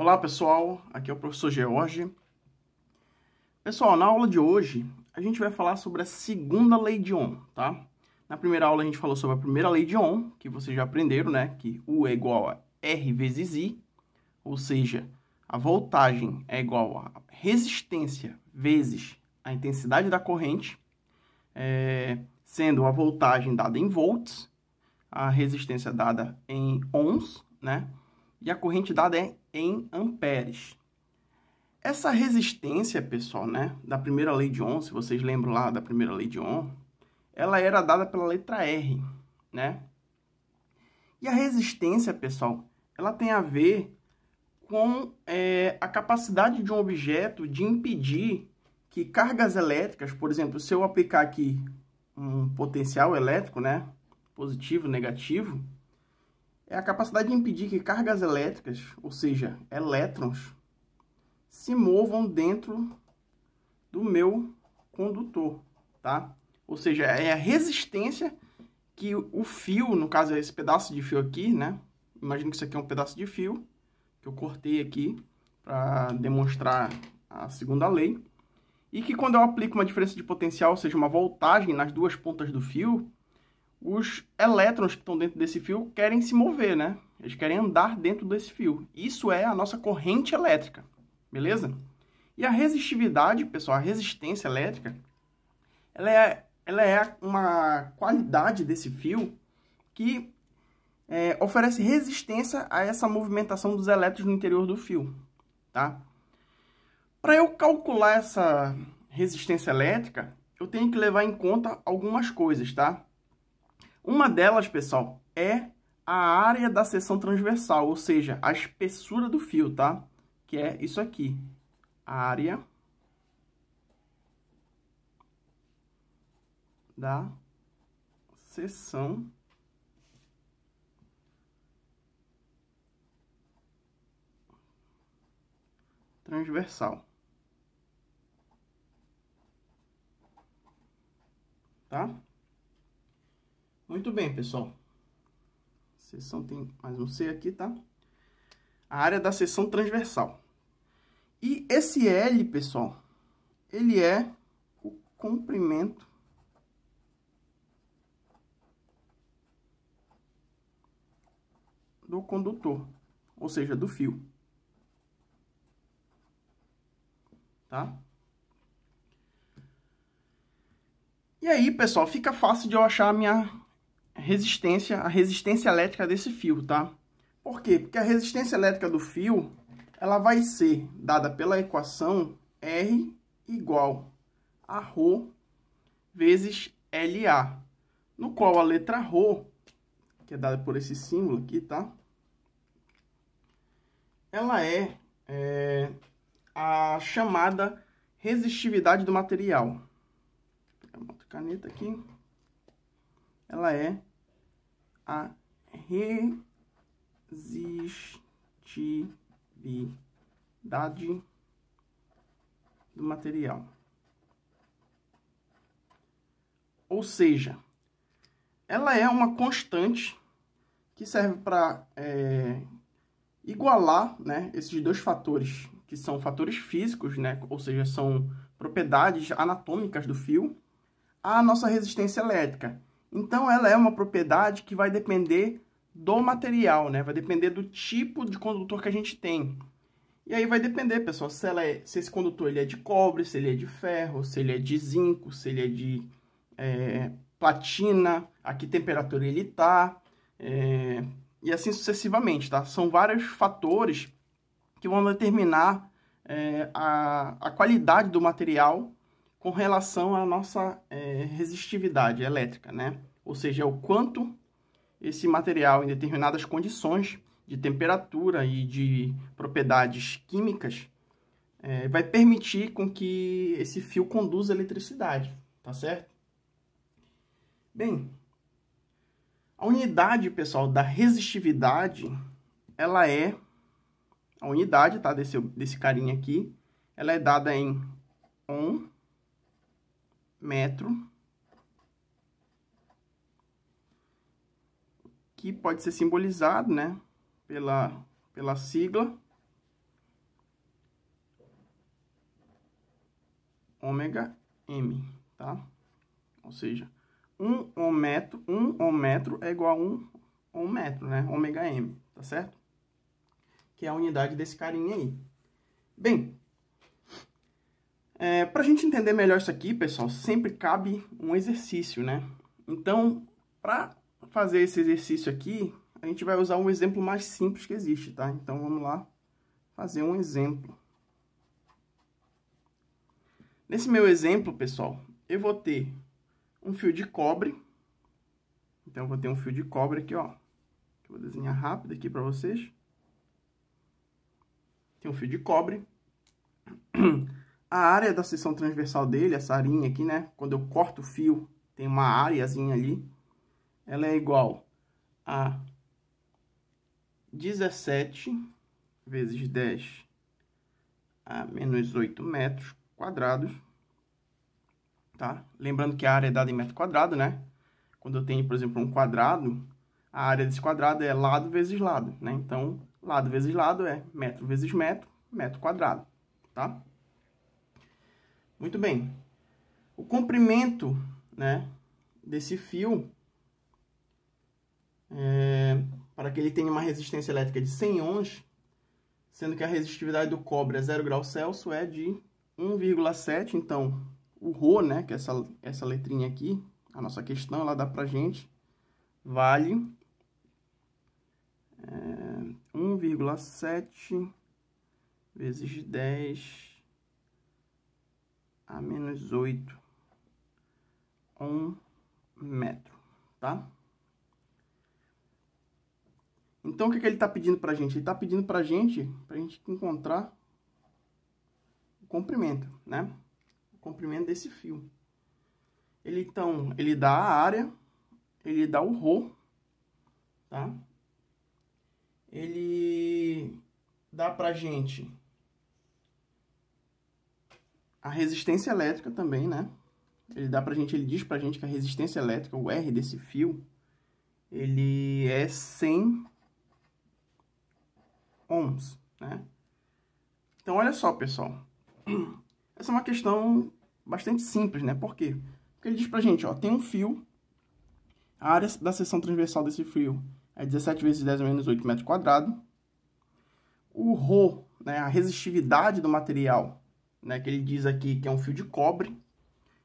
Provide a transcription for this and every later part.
Olá pessoal, aqui é o professor George. Pessoal, na aula de hoje a gente vai falar sobre a segunda lei de Ohm, tá? Na primeira aula a gente falou sobre a primeira lei de Ohm, que vocês já aprenderam, né? Que U é igual a R vezes I, ou seja, a voltagem é igual a resistência vezes a intensidade da corrente, é, sendo a voltagem dada em volts, a resistência dada em ohms, né? e a corrente dada é em amperes. Essa resistência, pessoal, né, da primeira lei de Ohm, se vocês lembram lá da primeira lei de Ohm, ela era dada pela letra R, né? E a resistência, pessoal, ela tem a ver com é, a capacidade de um objeto de impedir que cargas elétricas, por exemplo, se eu aplicar aqui um potencial elétrico, né, positivo, negativo, é a capacidade de impedir que cargas elétricas, ou seja, elétrons, se movam dentro do meu condutor, tá? Ou seja, é a resistência que o fio, no caso é esse pedaço de fio aqui, né? Imagino que isso aqui é um pedaço de fio que eu cortei aqui para demonstrar a segunda lei. E que quando eu aplico uma diferença de potencial, ou seja, uma voltagem nas duas pontas do fio, os elétrons que estão dentro desse fio querem se mover, né? Eles querem andar dentro desse fio. Isso é a nossa corrente elétrica, beleza? E a resistividade, pessoal, a resistência elétrica, ela é, ela é uma qualidade desse fio que é, oferece resistência a essa movimentação dos elétrons no interior do fio, tá? Para eu calcular essa resistência elétrica, eu tenho que levar em conta algumas coisas, tá? Uma delas, pessoal, é a área da seção transversal, ou seja, a espessura do fio, tá? Que é isso aqui, a área da seção transversal. Tá? Muito bem, pessoal. A seção tem mais um C aqui, tá? A área da seção transversal. E esse L, pessoal, ele é o comprimento do condutor, ou seja, do fio. Tá? E aí, pessoal, fica fácil de eu achar a minha resistência, a resistência elétrica desse fio, tá? Por quê? Porque a resistência elétrica do fio, ela vai ser dada pela equação R igual a Rho vezes LA, no qual a letra Rho, que é dada por esse símbolo aqui, tá? Ela é, é a chamada resistividade do material. Vou caneta aqui. Ela é a resistividade do material. Ou seja, ela é uma constante que serve para é, igualar né, esses dois fatores, que são fatores físicos, né, ou seja, são propriedades anatômicas do fio, à nossa resistência elétrica, então ela é uma propriedade que vai depender do material, né? Vai depender do tipo de condutor que a gente tem. E aí vai depender, pessoal, se, ela é, se esse condutor ele é de cobre, se ele é de ferro, se ele é de zinco, se ele é de é, platina, a que temperatura ele está, é, e assim sucessivamente, tá? São vários fatores que vão determinar é, a, a qualidade do material com relação à nossa é, resistividade elétrica, né? Ou seja, o quanto esse material, em determinadas condições de temperatura e de propriedades químicas, é, vai permitir com que esse fio conduza eletricidade, tá certo? Bem, a unidade, pessoal, da resistividade, ela é a unidade, tá, desse, desse carinha aqui, ela é dada em ohm metro, que pode ser simbolizado, né, pela, pela sigla ômega m, tá? Ou seja, um ohmetro, metro, um metro é igual a um, um metro, né, ômega m, tá certo? Que é a unidade desse carinha aí. Bem, é, para a gente entender melhor isso aqui, pessoal, sempre cabe um exercício, né? Então, para fazer esse exercício aqui, a gente vai usar um exemplo mais simples que existe, tá? Então, vamos lá fazer um exemplo. Nesse meu exemplo, pessoal, eu vou ter um fio de cobre. Então, eu vou ter um fio de cobre aqui, ó. Eu vou desenhar rápido aqui para vocês. Tem um fio de cobre. A área da seção transversal dele, essa arinha aqui, né? Quando eu corto o fio, tem uma áreazinha ali. Ela é igual a 17 vezes 10 a menos 8 metros quadrados, tá? Lembrando que a área é dada em metro quadrado, né? Quando eu tenho, por exemplo, um quadrado, a área desse quadrado é lado vezes lado, né? Então, lado vezes lado é metro vezes metro, metro quadrado, tá? Muito bem. O comprimento, né, desse fio, é, para que ele tenha uma resistência elétrica de 100 ohms, sendo que a resistividade do cobre a é 0 grau Celsius é de 1,7, então o Rho, né, que é essa, essa letrinha aqui, a nossa questão, ela dá a gente, vale é, 1,7 vezes 10 a menos 8, 1 metro, tá? Então, o que, que ele está pedindo para a gente? Ele está pedindo para a gente, para a gente encontrar o comprimento, né? O comprimento desse fio. Ele, então, ele dá a área, ele dá o Rho, tá? Ele dá a gente a resistência elétrica também, né? Ele dá pra gente, ele diz pra gente que a resistência elétrica, o R desse fio, ele é 100 ohms, né? Então, olha só, pessoal. Essa é uma questão bastante simples, né? Por quê? Porque ele diz pra gente, ó, tem um fio, a área da seção transversal desse fio é 17 vezes 10 menos 8 metros quadrados. O ρ, né, a resistividade do material, né, que ele diz aqui que é um fio de cobre,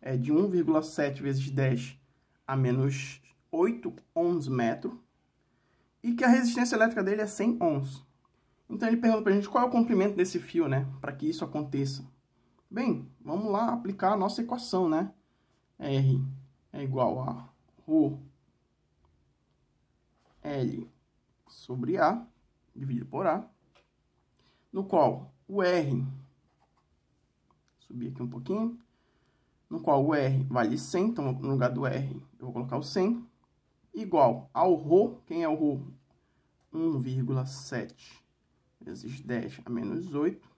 é de 1,7 vezes 10 a menos 8 ohms metro, e que a resistência elétrica dele é 100 ohms. Então ele pergunta para a gente qual é o comprimento desse fio, né, para que isso aconteça. Bem, vamos lá aplicar a nossa equação, né? R é igual a ρ L sobre A, dividido por A, no qual o R subir aqui um pouquinho, no qual o R vale 100, então no lugar do R eu vou colocar o 100, igual ao Rho, quem é o Rho? 1,7 vezes 10 a menos 8,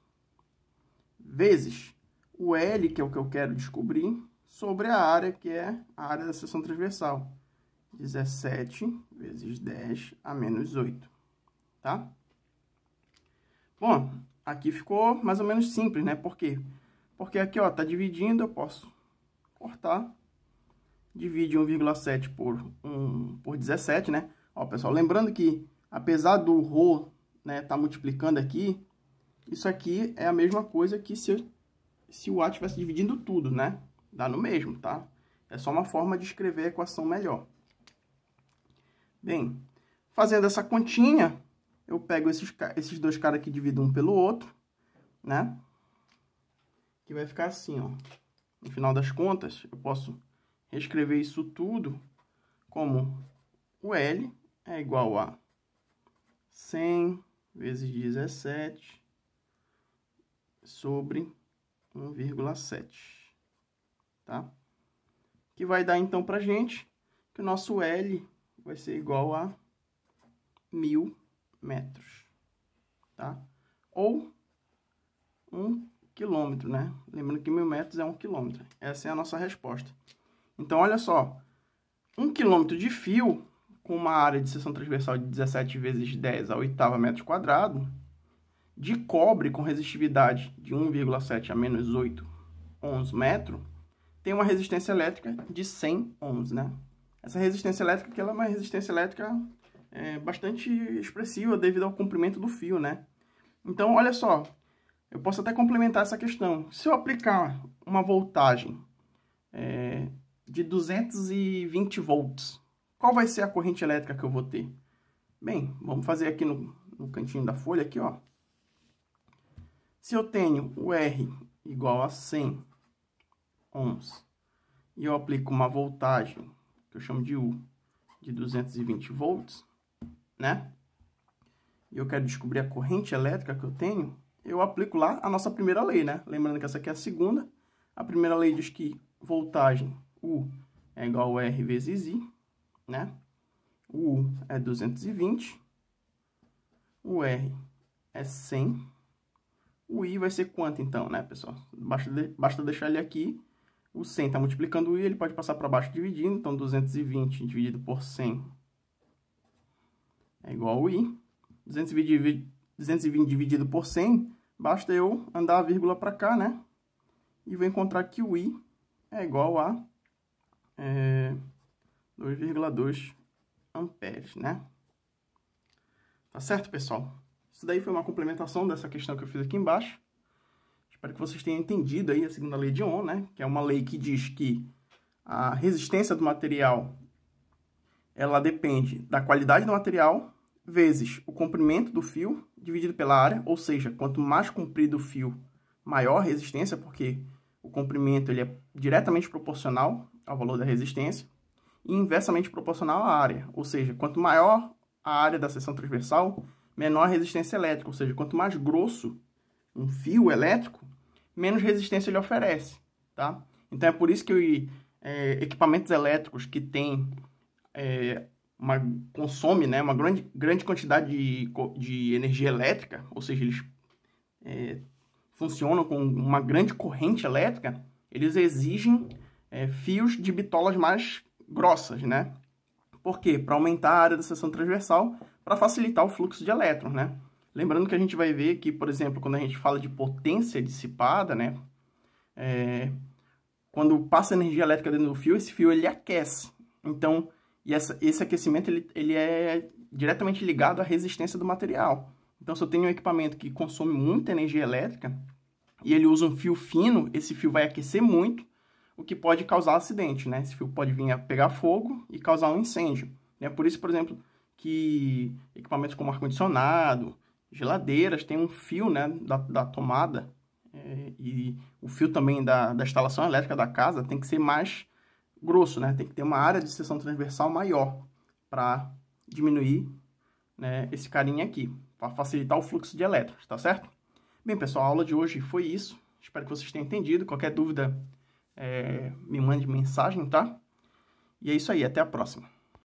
vezes o L, que é o que eu quero descobrir, sobre a área, que é a área da seção transversal. 17 vezes 10 a menos 8, tá? Bom, aqui ficou mais ou menos simples, né? Por quê? Porque porque aqui, ó, tá dividindo, eu posso cortar. Divide 1,7 por, 1, por 17, né? Ó, pessoal, lembrando que apesar do Rho, né, tá multiplicando aqui, isso aqui é a mesma coisa que se, se o A estivesse dividindo tudo, né? Dá no mesmo, tá? É só uma forma de escrever a equação melhor. Bem, fazendo essa continha, eu pego esses, esses dois caras que dividem um pelo outro, né? que vai ficar assim, ó. No final das contas, eu posso reescrever isso tudo como o L é igual a 100 vezes 17 sobre 1,7, tá? Que vai dar, então, pra gente que o nosso L vai ser igual a 1.000 metros, tá? Ou 1 quilômetro, né? Lembrando que mil metros é um quilômetro. Essa é a nossa resposta. Então, olha só. Um quilômetro de fio com uma área de seção transversal de 17 vezes 10 ao oitava metro quadrado, de cobre com resistividade de 1,7 a menos 8 ohms metro, tem uma resistência elétrica de 100 ohms, né? Essa resistência elétrica que ela é uma resistência elétrica é, bastante expressiva devido ao comprimento do fio, né? Então, olha só, eu posso até complementar essa questão. Se eu aplicar uma voltagem é, de 220 volts, qual vai ser a corrente elétrica que eu vou ter? Bem, vamos fazer aqui no, no cantinho da folha, aqui, ó. Se eu tenho o R igual a 100 ohms e eu aplico uma voltagem, que eu chamo de U, de 220 volts, né? E eu quero descobrir a corrente elétrica que eu tenho, eu aplico lá a nossa primeira lei, né? Lembrando que essa aqui é a segunda. A primeira lei diz que voltagem U é igual a R vezes I, né? O U é 220, o R é 100, o I vai ser quanto então, né, pessoal? Basta, de, basta deixar ele aqui, o 100 está multiplicando o I, ele pode passar para baixo dividindo, então 220 dividido por 100 é igual ao I, 220 dividido por 100 Basta eu andar a vírgula para cá, né? E vou encontrar que o i é igual a é, 2,2 amperes, né? Tá certo, pessoal? Isso daí foi uma complementação dessa questão que eu fiz aqui embaixo. Espero que vocês tenham entendido aí a segunda lei de Ohm, né? Que é uma lei que diz que a resistência do material ela depende da qualidade do material vezes o comprimento do fio dividido pela área, ou seja, quanto mais comprido o fio, maior a resistência, porque o comprimento ele é diretamente proporcional ao valor da resistência, e inversamente proporcional à área, ou seja, quanto maior a área da seção transversal, menor a resistência elétrica, ou seja, quanto mais grosso um fio elétrico, menos resistência ele oferece, tá? Então é por isso que é, equipamentos elétricos que têm é, uma consome né, uma grande, grande quantidade de, de energia elétrica, ou seja, eles é, funcionam com uma grande corrente elétrica, eles exigem é, fios de bitolas mais grossas, né? Por quê? Para aumentar a área da seção transversal, para facilitar o fluxo de elétrons, né? Lembrando que a gente vai ver que, por exemplo, quando a gente fala de potência dissipada, né? É, quando passa energia elétrica dentro do fio, esse fio ele aquece. Então, e essa, esse aquecimento ele, ele é diretamente ligado à resistência do material. Então, se eu tenho um equipamento que consome muita energia elétrica e ele usa um fio fino, esse fio vai aquecer muito, o que pode causar acidente, né? Esse fio pode vir a pegar fogo e causar um incêndio. Né? Por isso, por exemplo, que equipamentos como ar-condicionado, geladeiras, tem um fio né, da, da tomada é, e o fio também da, da instalação elétrica da casa tem que ser mais grosso, né? Tem que ter uma área de seção transversal maior para diminuir né, esse carinha aqui, para facilitar o fluxo de elétrons, tá certo? Bem, pessoal, a aula de hoje foi isso. Espero que vocês tenham entendido. Qualquer dúvida, é, me mande mensagem, tá? E é isso aí, até a próxima.